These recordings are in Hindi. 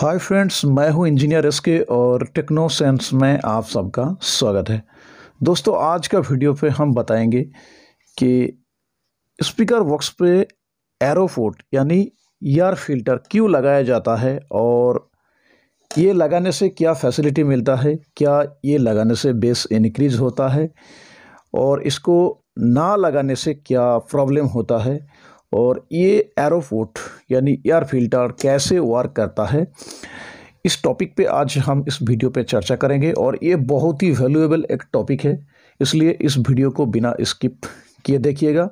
हाय फ्रेंड्स मैं हूं इंजीनियर एस के और टेक्नो सेंस में आप सबका स्वागत है दोस्तों आज का वीडियो पे हम बताएंगे कि स्पीकर बॉक्स पे एरोफोट यानी ईयर फिल्टर क्यों लगाया जाता है और ये लगाने से क्या फैसिलिटी मिलता है क्या ये लगाने से बेस इनक्रीज होता है और इसको ना लगाने से क्या प्रॉब्लम होता है और ये एरोफोट यानी एयर फिल्टर कैसे वर्क करता है इस टॉपिक पे आज हम इस वीडियो पे चर्चा करेंगे और ये बहुत ही वैल्यूएबल एक टॉपिक है इसलिए इस वीडियो को बिना स्किप किए देखिएगा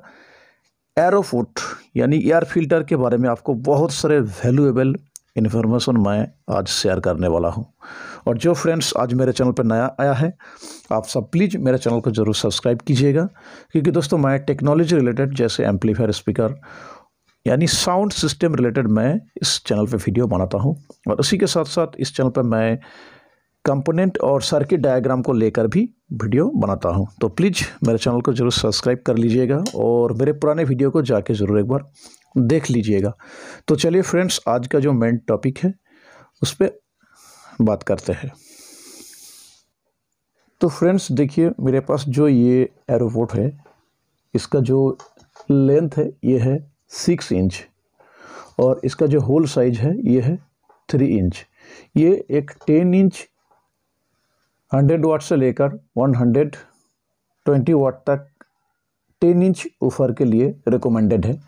एरोफोट यानी एयर फिल्टर के बारे में आपको बहुत सारे वैल्यूएबल इन्फॉर्मेशन मैं आज शेयर करने वाला हूँ और जो फ्रेंड्स आज मेरे चैनल पर नया आया है आप सब प्लीज़ मेरे चैनल को ज़रूर सब्सक्राइब कीजिएगा क्योंकि दोस्तों मैं टेक्नोलॉजी रिलेटेड जैसे एम्पलीफायर स्पीकर यानी साउंड सिस्टम रिलेटेड मैं इस चैनल पर वीडियो बनाता हूँ और उसी के साथ साथ इस चैनल पर मैं कंपोनेंट और सर्किट डायग्राम को लेकर भी वीडियो बनाता हूँ तो प्लीज़ मेरे चैनल को ज़रूर सब्सक्राइब कर लीजिएगा और मेरे पुराने वीडियो को जाके ज़रूर एक बार देख लीजिएगा तो चलिए फ्रेंड्स आज का जो मेन टॉपिक है उस पर बात करते हैं तो फ्रेंड्स देखिए मेरे पास जो ये एरोपोर्ट है इसका जो लेंथ है ये है सिक्स इंच और इसका जो होल साइज है ये है थ्री इंच ये एक टेन इंच हंड्रेड वाट से लेकर वन हंड्रेड ट्वेंटी वाट तक टेन इंच ऊपर के लिए रिकमेंडेड है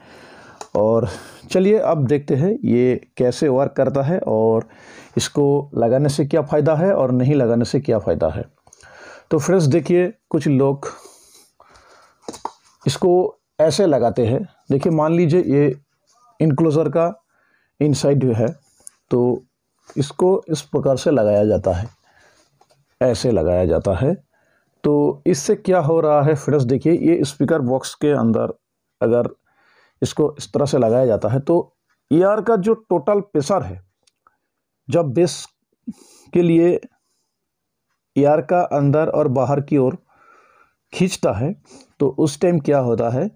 और चलिए अब देखते हैं ये कैसे वर्क करता है और इसको लगाने से क्या फ़ायदा है और नहीं लगाने से क्या फ़ायदा है तो फ्रेंड्स देखिए कुछ लोग इसको ऐसे लगाते हैं देखिए मान लीजिए ये इनक्लोज़र का इनसाइड जो है तो इसको इस प्रकार से लगाया जाता है ऐसे लगाया जाता है तो इससे क्या हो रहा है फ्रेंड्स देखिए ये स्पीकर बॉक्स के अंदर अगर इसको इस तरह से लगाया जाता है तो ई e का जो टोटल प्रेशर है जब बेस के लिए ई e का अंदर और बाहर की ओर खींचता है तो उस टाइम क्या होता है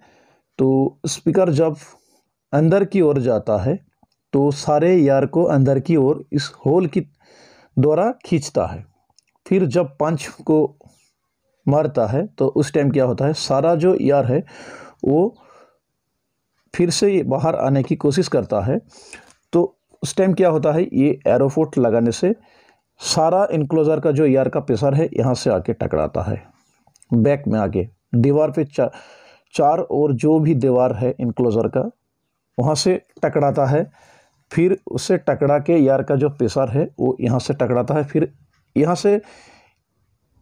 तो स्पीकर जब अंदर की ओर जाता है तो सारे यार e को अंदर की ओर इस होल की द्वारा खींचता है फिर जब पंच को मारता है तो उस टाइम क्या होता है सारा जो यार है वो फिर से ये बाहर आने की कोशिश करता है तो उस टाइम क्या होता है ये एरोफोट लगाने से सारा इनक्लोज़र का जो यार का प्रेशर है यहाँ से आके टकराता है बैक में आके दीवार पे चा, चार और जो भी दीवार है इनक्लोज़र का वहाँ से टकराता है फिर उससे टकरा के यार का जो प्रेशर है वो यहाँ से टकराता है फिर यहाँ से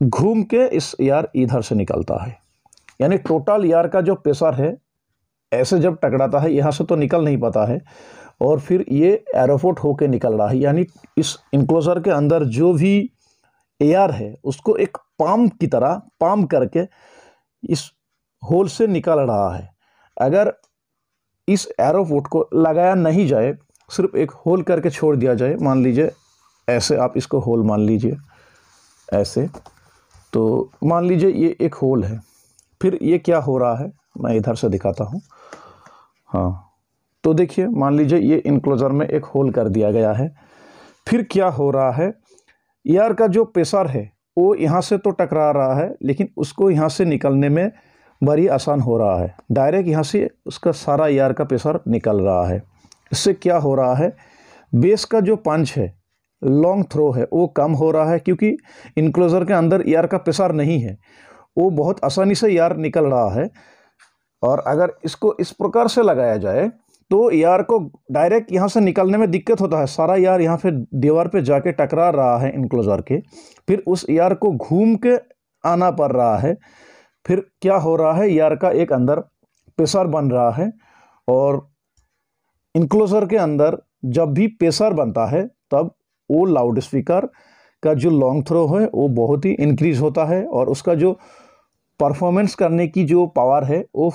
घूम के इस यार इधर से निकलता है यानी टोटल यार का जो प्रेशर है ऐसे जब टकराता है यहाँ से तो निकल नहीं पाता है और फिर ये एरोफोट होके निकल रहा है यानी इस इंक्लोजर के अंदर जो भी एयर है उसको एक पाम की तरह पाम करके इस होल से निकल रहा है अगर इस एरोफोट को लगाया नहीं जाए सिर्फ एक होल करके छोड़ दिया जाए मान लीजिए ऐसे आप इसको होल मान लीजिए ऐसे तो मान लीजिए ये एक होल है फिर ये क्या हो रहा है मैं इधर से दिखाता हूँ हाँ तो देखिए मान लीजिए ये इनक्लोज़र में एक होल कर दिया गया है फिर क्या हो रहा है एयर e का जो प्रेशर है वो यहाँ से तो टकरा रहा है लेकिन उसको यहाँ से निकलने में बड़ी आसान हो रहा है डायरेक्ट यहाँ से उसका सारा एयर e का प्रेशर निकल रहा है इससे क्या हो रहा है बेस का जो पंच है लॉन्ग थ्रो है वो कम हो रहा है क्योंकि इनक्लोज़र के अंदर एयर e का प्रेशर नहीं है वो बहुत आसानी से एयर निकल रहा है और अगर इसको इस प्रकार से लगाया जाए तो यार को डायरेक्ट यहाँ से निकलने में दिक्कत होता है सारा यार यहाँ पे दीवार पे जाके टकरा रहा है इनक्लोजर के फिर उस यार को घूम के आना पड़ रहा है फिर क्या हो रहा है यार का एक अंदर प्रेशर बन रहा है और इनक्लोजर के अंदर जब भी प्रेशर बनता है तब वो लाउड स्पीकर का जो लॉन्ग थ्रो है वो बहुत ही इंक्रीज होता है और उसका जो परफॉर्मेंस करने की जो पावर है वो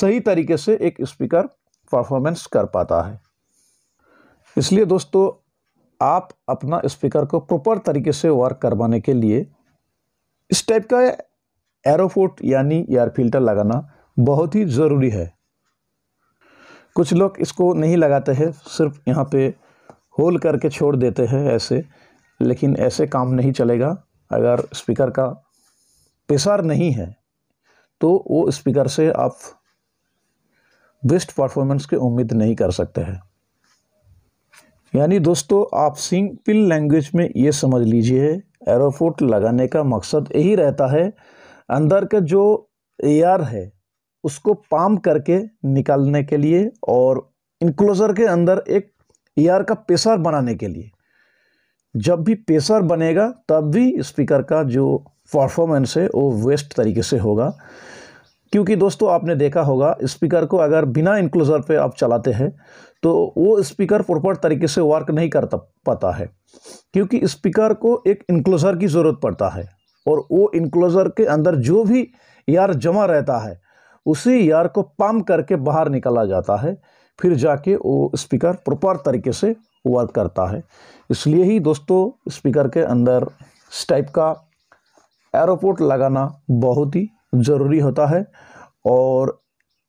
सही तरीके से एक स्पीकर परफॉर्मेंस कर पाता है इसलिए दोस्तों आप अपना स्पीकर को प्रॉपर तरीके से वर्क करवाने के लिए इस टाइप का एरोफोट यानी एयर फिल्टर लगाना बहुत ही ज़रूरी है कुछ लोग इसको नहीं लगाते हैं सिर्फ यहाँ पे होल करके छोड़ देते हैं ऐसे लेकिन ऐसे काम नहीं चलेगा अगर स्पीकर का पेसार नहीं है तो वो स्पीकर से आप बेस्ट परफॉर्मेंस की उम्मीद नहीं कर सकते हैं यानी दोस्तों आप सिंपल लैंग्वेज में ये समझ लीजिए एरोफोट लगाने का मकसद यही रहता है अंदर का जो एयर है उसको पाम करके निकालने के लिए और इनक्लोज़र के अंदर एक एयर का पेसर बनाने के लिए जब भी पेसर बनेगा तब भी स्पीकर का जो परफॉर्मेंस है वो वेस्ट तरीके से होगा क्योंकि दोस्तों आपने देखा होगा स्पीकर को अगर बिना इंक्लोज़र पे आप चलाते हैं तो वो स्पीकर प्रॉपर तरीके से वर्क नहीं कर पाता है क्योंकि स्पीकर को एक इंक्लोज़र की ज़रूरत पड़ता है और वो इंक्लोज़र के अंदर जो भी यार जमा रहता है उसी यार को पाम करके बाहर निकाला जाता है फिर जाके वो स्पीकर प्रॉपर तरीके से वर्क करता है इसलिए ही दोस्तों स्पीकर के अंदर इस टाइप का एरोपोर्ट लगाना बहुत ही ज़रूरी होता है और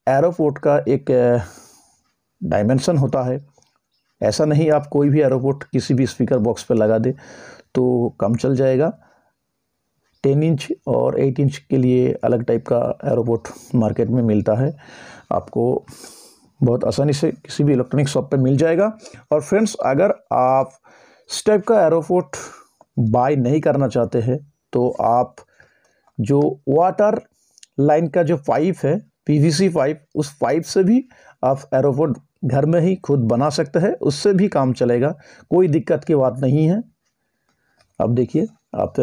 एरोपोर्ट का एक डायमेंशन होता है ऐसा नहीं आप कोई भी एरोपोर्ट किसी भी स्पीकर बॉक्स पर लगा दे तो कम चल जाएगा टेन इंच और एट इंच के लिए अलग टाइप का एरोपोर्ट मार्केट में मिलता है आपको बहुत आसानी से किसी भी इलेक्ट्रॉनिक शॉप पे मिल जाएगा और फ्रेंड्स अगर आप इस टाइप का एरोपोर्ट बाय नहीं करना चाहते हैं तो आप जो वाटर लाइन का जो पाइप है पीवीसी पाइप उस पाइप से भी आप एरोपोर्ट घर में ही खुद बना सकते हैं उससे भी काम चलेगा कोई दिक्कत की बात नहीं है अब देखिए आप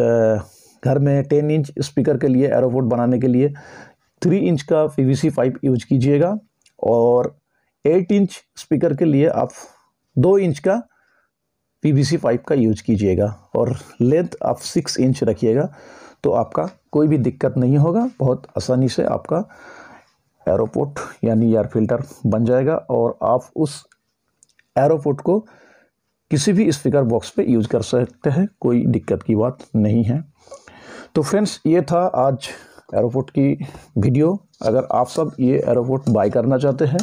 घर में टेन इंच स्पीकर के लिए एरोपोर्ट बनाने के लिए थ्री इंच का पीवीसी पाइप यूज कीजिएगा और एट इंच स्पीकर के लिए आप दो इंच का पीवीसी पाइप का यूज कीजिएगा और लेंथ आप सिक्स इंच रखिएगा तो आपका कोई भी दिक्कत नहीं होगा बहुत आसानी से आपका एरोपोर्ट यानी एयर फिल्टर बन जाएगा और आप उस एरोपोर्ट को किसी भी स्पीकर बॉक्स पे यूज कर सकते हैं कोई दिक्कत की बात नहीं है तो फ्रेंड्स ये था आज एरोपोर्ट की वीडियो अगर आप सब ये एरोपोर्ट बाय करना चाहते हैं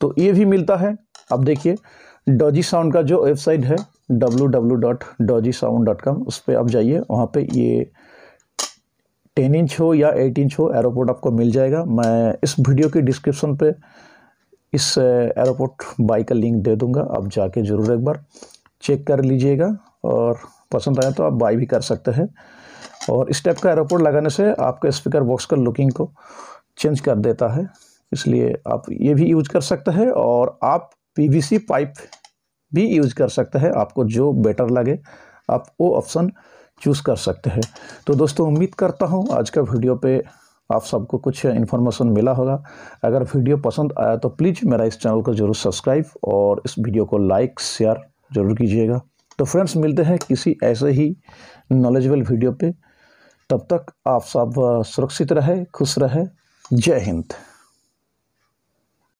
तो ये भी मिलता है अब देखिए डॉजी साउंड का जो वेबसाइट है www.dojisound.com उस पर आप जाइए वहाँ पे ये टेन इंच हो या एट इंच हो एरोपोर्ट आपको मिल जाएगा मैं इस वीडियो की डिस्क्रिप्शन पे इस एरोपोर्ट बाई का लिंक दे दूंगा आप जाके ज़रूर एक बार चेक कर लीजिएगा और पसंद आए तो आप बाई भी कर सकते हैं और इस टाइप का एयरपोर्ट लगाने से आपके स्पीकर बॉक्स का लुकिंग को चेंज कर देता है इसलिए आप ये भी यूज कर सकते हैं और आप पीवीसी पाइप भी यूज कर सकते हैं आपको जो बेटर लगे आप वो ऑप्शन चूज़ कर सकते हैं तो दोस्तों उम्मीद करता हूँ आज का वीडियो पे आप सबको कुछ इन्फॉर्मेशन मिला होगा अगर वीडियो पसंद आया तो प्लीज़ मेरा इस चैनल को ज़रूर सब्सक्राइब और इस वीडियो को लाइक शेयर ज़रूर कीजिएगा तो फ्रेंड्स मिलते हैं किसी ऐसे ही नॉलेजेबल वीडियो पे तब तक आप सब सुरक्षित रहे खुश रहे जय हिंद